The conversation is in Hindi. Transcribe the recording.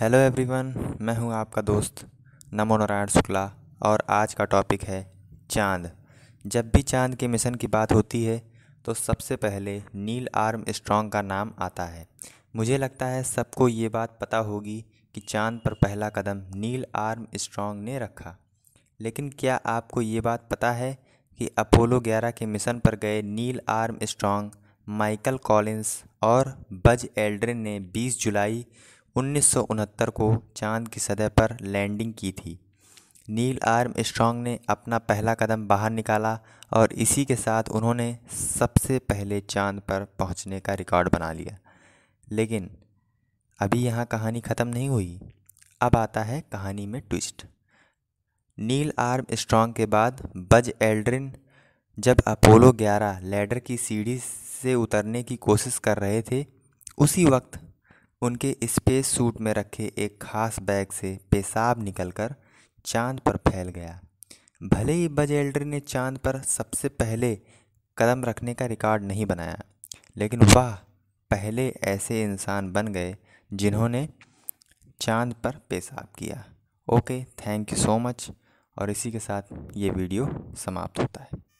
हेलो एवरीवन मैं हूं आपका दोस्त नमो नारायण शुक्ला और आज का टॉपिक है चांद जब भी चांद के मिशन की बात होती है तो सबसे पहले नील आर्म स्ट्रॉन्ग का नाम आता है मुझे लगता है सबको ये बात पता होगी कि चांद पर पहला कदम नील आर्म स्ट्रॉन्ग ने रखा लेकिन क्या आपको ये बात पता है कि अपोलो 11 के मिशन पर गए Neil Armstrong Michael Collins और बज एल्ड्रिन ने 20 जुलाई उन्नीस को चाँद की सतह पर लैंडिंग की थी नील आर्म स्ट्रॉन्ग ने अपना पहला कदम बाहर निकाला और इसी के साथ उन्होंने सबसे पहले चांद पर पहुंचने का रिकॉर्ड बना लिया लेकिन अभी यहाँ कहानी ख़त्म नहीं हुई अब आता है कहानी में ट्विस्ट नील आर्म स्ट्रॉन्ग के बाद बज एल्ड्रिन जब अपोलो 11 लैडर की सीढ़ी से उतरने की कोशिश कर रहे थे उसी वक्त उनके स्पेस सूट में रखे एक खास बैग से पेशाब निकलकर चांद पर फैल गया भले ही बज एल्ड्रिन ने चांद पर सबसे पहले कदम रखने का रिकॉर्ड नहीं बनाया लेकिन वह पहले ऐसे इंसान बन गए जिन्होंने चांद पर पेशाब किया okay thank you so much और इसी के साथ ये वीडियो समाप्त होता है